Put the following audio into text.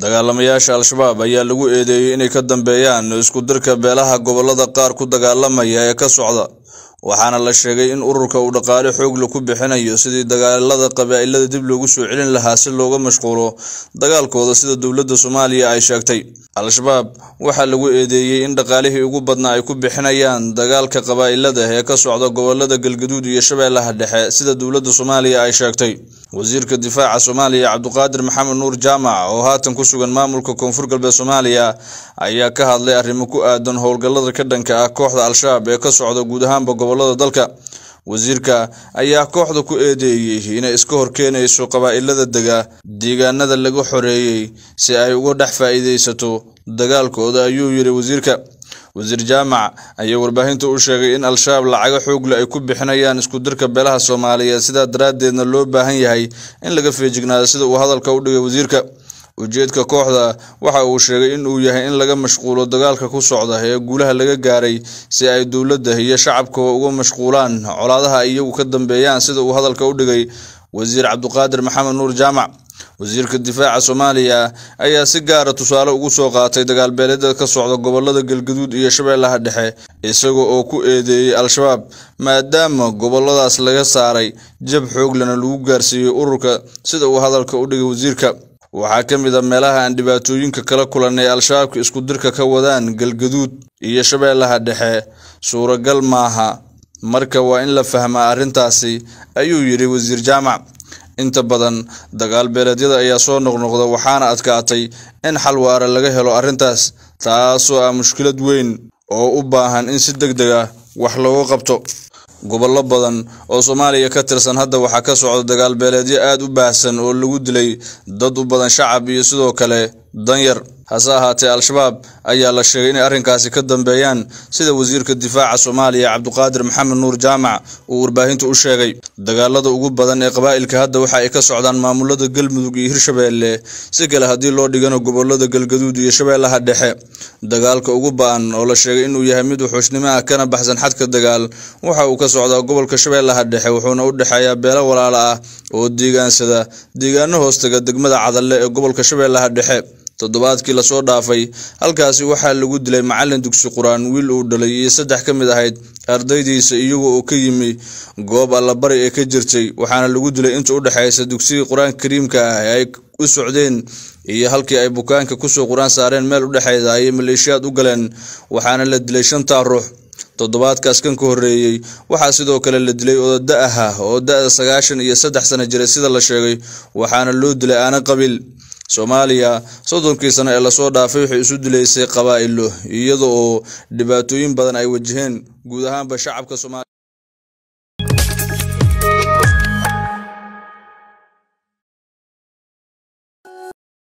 dagaalamayaasha al-shabaab ayaa lagu eedeeyey inay ka dambeeyaan isku dirka beelaha gobollada qaar ku dagaalamaya ee ka socda waxaana la sheegay in ururka uu dhaqaale xoogla ku bixinayo sidii dagaalada qabaa'ilada dib loogu soo celin lahaa si looga mashquulo dagaalkooda sida dowladda soomaaliya ay sheegtay al-shabaab waxaa lagu eedeeyey in dhaqaalihii ugu badnaa ay ku bixinayaan dagaalka qabaa'ilada ee ka socda gobolada galgaduud iyo shabeellaha dhexe sida dowladda soomaaliya ay sheegtay wasiirka difaaca soomaaliya cabduqaadir maxamed nuur jaamac oo haatan ku sugan maamulka koonfur galbeed soomaaliya ayaa ka hadlay arrimo ku aadan howlgallada ka dhanka ah kooxda al-shabaab ee ka socda guud ahaanba gobolada dalka wasiirka ayaa kooxda ku eedeeyey inay iska hor horkeenayso qabaa'ilada dega deegaanada laga xoreeyey si ay uga dhex faa'iidaysato dagaalkooda ayuu yidhi wasiirka wasiir jaamac ayaa warbaahinta u sheegay in al-shabaab lacaga xoogle ay ku bixinayaan isku dirka beelaha soomaaliyeed sidaa daraaddeedna loo baahan yahay in laga feejignaado sida uu hadalka u dhigay wasiirka ujeedka kooxda waxa uu sheegay in uu yahay in laga mashquulo dagaalka ku socda ee guulaha laga gaaray si ay dowladda iyo shacabkuba uga mashquulaan colaadaha ay iyagu ka dambeeyaan sida uu hadalka u dhigay wasiir cabdiqaadir maxamed nuur jaamac wasiirka difaaca soomaaliya ayaa si gaara ah tusaale ugu soo qaatay dagaalbeeleeda ka socda gobolada galgaduud iyo shabeellaha dhexe isaga oo ku eedeeyey al-shabaab maadaama goboladaas laga saaray jab xooglana lagu gaarsiiyey ururka sida uu hadalka u dhigay wasiirka waxaa ka mid a ah meelaha aan dhibaatooyinka kala kulanay al-shabaabka isku dirka ka wadaan galgaduud iyo shabeellaha dhexe suuragal maaha marka waa in la fahmaa arrintaasi ayuu yidhi wasiir jaamac inta badan dagaal beeleedyada ayaa soo noqnoqda waxaana adkaatay in xal waara laga helo arrintaas taasoo ah mushkilad weyn oo u baahan in si deg deg ah wax loogu qabto gobollo badan oo soomaaliya ka tirsan hadda waxaa ka socda dagaal beeleedyo aad u baahsan oo lagu dilay dad u badan shacab iyo sidoo kale danyar hase ahaatee al-shabaab ayaa la sheegay inay arrinkaasi ka dambeeyaan sida wasiirka difaaca soomaaliya cabduqaadir maxamed nuur jaamac uu warbaahinta u sheegay dagaalada ugu badan ee qabaa'ilka hadda waxa ay ka socdaan maamulada galmudug iyo hirshabeelle si kale haddii loo dhigana gobolada galgaduud iyo shabeellaha dhexe dagaalka ugu baan oo la sheegay inuu yahay mid wuxuushnimo ah kana baxsan xadka dagaal waxa uu ka socdaa gobolka shabeellaha dhexe wuxuuna u dhexeeyaa beelo walaala ah oo deegaansada deegaano hoostaga degmada cadalle ee gobolka shabeellaha dhexe toddobaadkii lasoo dhaafay halkaasi waxaa lagu dilay macalin dugsi qur-aan wiil uu dhalay iyo saddex ka mid ahayd ardaydiisa iyagoo oo ka yimi goob allabari ee ka jirtay waxaana lagu dilay inta u dhexaysa dugsigii qur-aanka kariimka ah ee ay u socdeen iyo halkii ay bukaanka kusoo qur-aan saareen meel u dhexeyda ayay maleeshiyaad u galeen waxaana la dilay shantaa ruux toddobaadkaas kan ka horreeyey waxaa sidoo kale la dilay odada ahaa oo da-da sagaashan iyo saddex sano jira sida la sheegay waxaana loo dilay aana qabiil soomaaliya soddonkii sano ee lasoo dhaafay waxay isu dilaysay qabaa'ilo iyada oo dhibaatooyin badan ay wajaheen guud ahaanba shacabka soomaaliya